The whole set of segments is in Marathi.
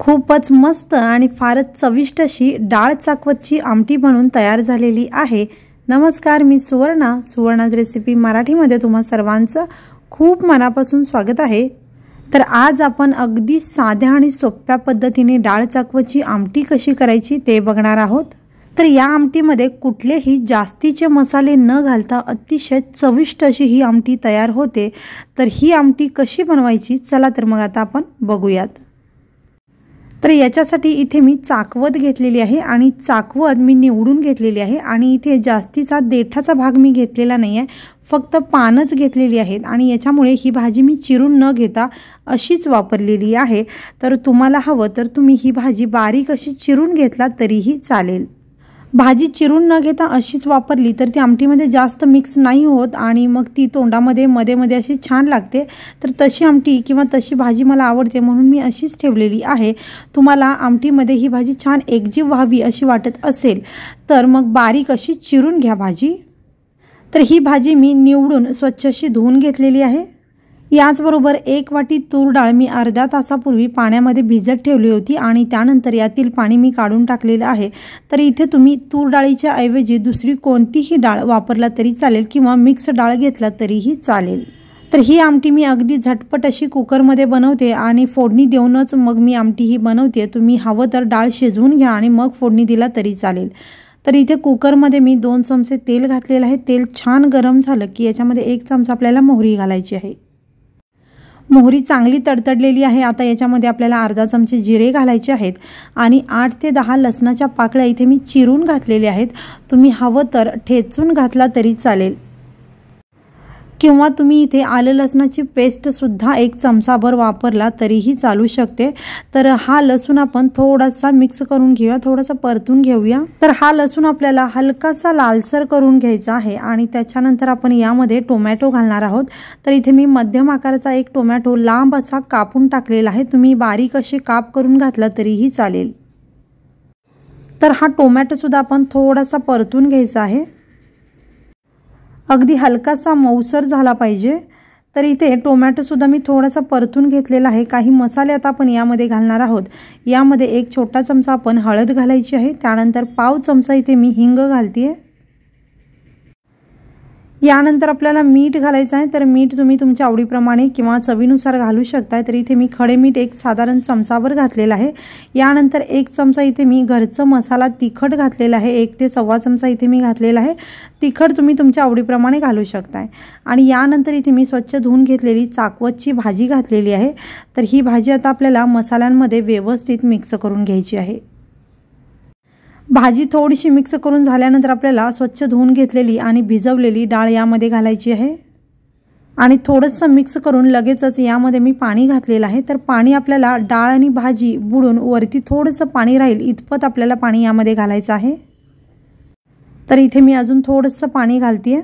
खूपच मस्त आणि फारच चविष्ट अशी डाळ चाकवतची आमटी बनून तयार झालेली आहे नमस्कार मी सुवर्णा सुवर्णाज रेसिपी मराठीमध्ये तुम्हा सर्वांचं खूप मनापासून स्वागत आहे तर आज आपण अगदी साध्या आणि सोप्या पद्धतीने डाळ चाकवची आमटी कशी करायची ते बघणार आहोत तर या आमटीमध्ये कुठलेही जास्तीचे मसाले न घालता अतिशय चविष्ट अशी ही आमटी तयार होते तर ही आमटी कशी बनवायची चला तर मग आता आपण बघूयात तर याच्यासाठी इथे मी चाकवत घेतलेली आहे आणि चाकवत मी निवडून घेतलेली आहे आणि इथे जास्तीचा देठाचा भाग मी घेतलेला नाही आहे फक्त पानच घेतलेली आहेत आणि याच्यामुळे ही भाजी मी चिरून न घेता अशीच वापरलेली आहे तर तुम्हाला हवं तर तुम्ही ही भाजी बारीक अशी चिरून घेतला तरीही चालेल भाजी चिरून न घेता अशीच वापरली तर ती आमटीमध्ये जास्त मिक्स नाही होत आणि मग ती तोंडामध्ये मध्ये मध्ये अशी छान लागते तर तशी आमटी किंवा तशी भाजी मला आवडते म्हणून मी अशीच ठेवलेली आहे तुम्हाला आमटीमध्ये ही भाजी छान एकजीव व्हावी अशी वाटत असेल तर मग बारीक अशी चिरून घ्या भाजी तर ही भाजी मी निवडून स्वच्छ अशी धुवून घेतलेली आहे याचबरोबर एक वाटी तूर डाळ मी अर्ध्या तासापूर्वी पाण्यामध्ये भिजत ठेवली होती आणि त्यानंतर यातील पाणी मी काढून टाकलेलं आहे तर इथे तुम्ही तूर डाळीच्या ऐवजी दुसरी कोणतीही डाळ वापरला तरी चालेल किंवा मिक्स डाळ घेतला तरीही चालेल तर ही आमटी मी अगदी झटपट अशी कुकरमध्ये बनवते आणि फोडणी देऊनच मग मी आमटी ही बनवते तुम्ही हवं तर डाळ शिजवून घ्या आणि मग फोडणी दिला तरी चालेल तर इथे कुकरमध्ये मी दोन चमचे तेल घातलेलं आहे तेल छान गरम झालं की याच्यामध्ये एक चमचा आपल्याला मोहरी घालायची आहे मोहरी चांगली तडतडलेली आहे आता याच्यामध्ये आपल्याला अर्धा चमचे जिरे घालायचे आहेत आणि आठ ते दहा लसणाच्या पाकळ्या इथे मी चिरून घातलेल्या आहेत तुम्ही हवं तर ठेचून घातला तरी चालेल किंवा तुम्ही इथे आलं लसणाची पेस्टसुद्धा एक चमचाभर वापरला तरीही चालू शकते तर हा लसूण आपण थोडासा मिक्स करून घेऊया थोडासा परतून घेऊया तर हा लसूण आपल्याला हलकासा लालसर करून घ्यायचा आहे आणि त्याच्यानंतर आपण यामध्ये टोमॅटो घालणार आहोत तर इथे मी मध्यम आकाराचा एक टोमॅटो लांब असा कापून टाकलेला आहे तुम्ही बारीक असे काप करून घातला तरीही चालेल तर हा टोमॅटोसुद्धा आपण थोडासा परतून घ्यायचा आहे अगदी हलकासा मऊसर झाला पाहिजे तर इथे टोमॅटोसुद्धा मी थोडासा परतून घेतलेला आहे काही मसाले आता आपण यामध्ये घालणार आहोत यामध्ये एक छोटा चमचा आपण हळद घालायची आहे त्यानंतर पाव चमचा इथे मी हिंग घालते आहे यानंतर आपल्याला मीठ घालायचं आहे तर मीठ तुम्ही तुमच्या आवडीप्रमाणे किंवा चवीनुसार घालू शकताय तर इथे मी खडे मीठ एक साधारण चमचाभर घातलेलं आहे यानंतर एक चमचा इथे मी घरचं मसाला तिखट घातलेला आहे एक ते सव्वा चमचा इथे मी घातलेला आहे तिखट तुम्ही तुमच्या आवडीप्रमाणे घालू शकताय आणि यानंतर इथे मी स्वच्छ धुवून घेतलेली चाकवतची भाजी घातलेली आहे तर ही भाजी आता आपल्याला मसाल्यांमध्ये व्यवस्थित मिक्स करून घ्यायची आहे भाजी थोडीशी मिक्स करून झाल्यानंतर आपल्याला स्वच्छ धुवून घेतलेली आणि भिजवलेली डाळ यामध्ये घालायची आहे आणि थोडंसं मिक्स करून लगेचच यामध्ये मी पाणी घातलेलं आहे तर पाणी आपल्याला डाळ आणि भाजी बुडून वरती थोडंसं पाणी राहील इतपत आपल्याला पाणी यामध्ये घालायचं आहे तर इथे मी अजून थोडंसं पाणी घालते आहे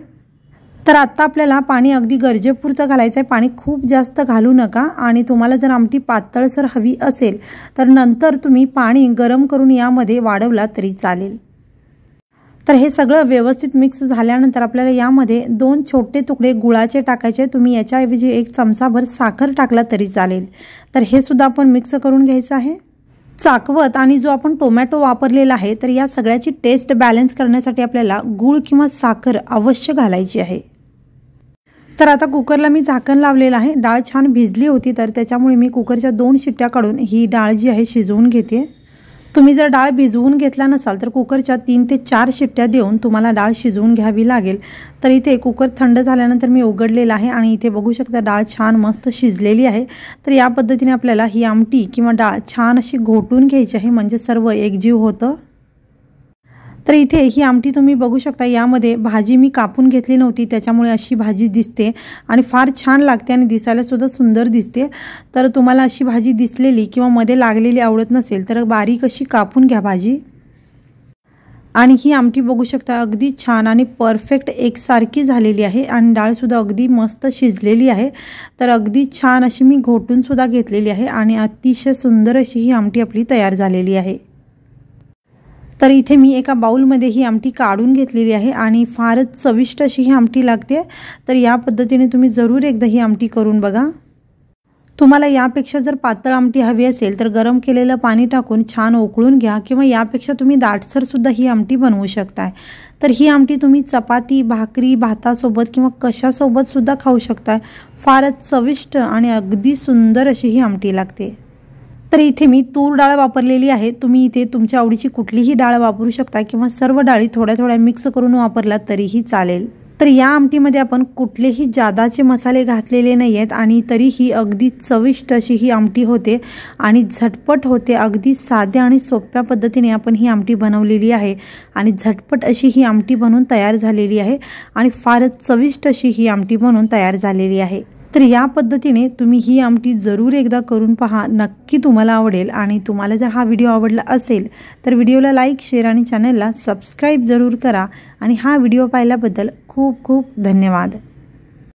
तर आत्ता आपल्याला पाणी अगदी गरजेपुरतं घालायचं आहे पाणी खूप जास्त घालू नका आणि तुम्हाला जर आमटी पातळसर हवी असेल तर नंतर तुम्ही पाणी गरम करून यामध्ये वाढवला तरी चालेल तर हे सगळं व्यवस्थित मिक्स झाल्यानंतर आपल्याला यामध्ये दोन छोटे तुकडे गुळाचे टाकायचे तुम्ही याच्याऐवजी एक चमचाभर साखर टाकला तरी चालेल तर हे सुद्धा आपण मिक्स करून घ्यायचं आहे चाकवत आणि जो आपण टोमॅटो वापरलेला आहे तर या सगळ्याची टेस्ट बॅलन्स करण्यासाठी आपल्याला गूळ किंवा साखर अवश्य घालायची आहे तर आता कुकरला मी झाकण लावलेलं आहे डाळ छान भिजली होती तर त्याच्यामुळे मी कुकरच्या दोन शिट्ट्या काढून ही डाळ जी आहे शिजवून घेते तुम्ही जर डाळ भिजवून घेतला नसाल तर कुकरच्या तीन ते चार शिट्ट्या देऊन तुम्हाला डाळ शिजवून घ्यावी लागेल तर इथे कुकर थंड झाल्यानंतर मी उघडलेला आहे आणि इथे बघू शकता डाळ छान मस्त शिजलेली आहे तर या पद्धतीने आपल्याला ही आमटी किंवा डाळ छान अशी घोटून घ्यायची आहे म्हणजे सर्व एकजीव होतं तर इथे ही आमटी तुम्ही बघू शकता यामध्ये भाजी मी कापून घेतली नव्हती त्याच्यामुळे अशी भाजी दिसते आणि फार छान लागते आणि दिसायलासुद्धा सुंदर दिसते तर तुम्हाला अशी भाजी दिसलेली किंवा मध्ये लागलेली आवडत नसेल तर बारीक अशी कापून घ्या भाजी आणि ही आमटी बघू शकता अगदी छान आणि परफेक्ट एकसारखी झालेली आहे आणि डाळसुद्धा अगदी मस्त शिजलेली आहे तर अगदी छान अशी मी घोटूनसुद्धा घेतलेली आहे आणि अतिशय सुंदर अशी ही आमटी आपली तयार झालेली आहे तर इथे मी एका बाऊलमध्ये ही आमटी काढून घेतलेली आहे आणि फारच चविष्ट अशी ही आमटी लागते तर या पद्धतीने तुम्ही जरूर एकदा ही आमटी करून बघा तुम्हाला यापेक्षा जर पातळ आमटी हवी असेल तर गरम केलेलं पाणी टाकून छान उकळून घ्या किंवा यापेक्षा तुम्ही दाटसरसुद्धा ही आमटी बनवू शकताय तर ही आमटी तुम्ही चपाती भाकरी भातासोबत किंवा कशासोबतसुद्धा खाऊ शकताय फारच चविष्ट आणि अगदी सुंदर अशी ही आमटी लागते तर इथे मी तूर डाळ वापरलेली आहे तुम्ही इथे तुमच्या आवडीची कुठलीही डाळ वापरू शकता किंवा सर्व डाळी थोड्या थोड्या मिक्स करून वापरला तरीही चालेल तर या आमटीमध्ये आपण कुठलेही जादाचे मसाले घातलेले नाही आहेत आणि तरीही अगदी चविष्ट अशी ही आमटी होते आणि झटपट होते अगदी साध्या आणि सोप्या पद्धतीने आपण ही आमटी बनवलेली आहे आणि झटपट अशी ही आमटी बनवून तयार झालेली आहे आणि फारच चविष्ट अशी ही आमटी बनवून तयार झालेली आहे तर या पद्धतीने तुम्ही ही आमटी जरूर एकदा करून पहा नक्की तुम्हाला आवडेल आणि तुम्हाला जर हा व्हिडिओ आवडला असेल तर व्हिडिओला लाईक शेअर आणि चॅनलला सबस्क्राईब जरूर करा आणि हा व्हिडिओ पाहिल्याबद्दल खूप खूप धन्यवाद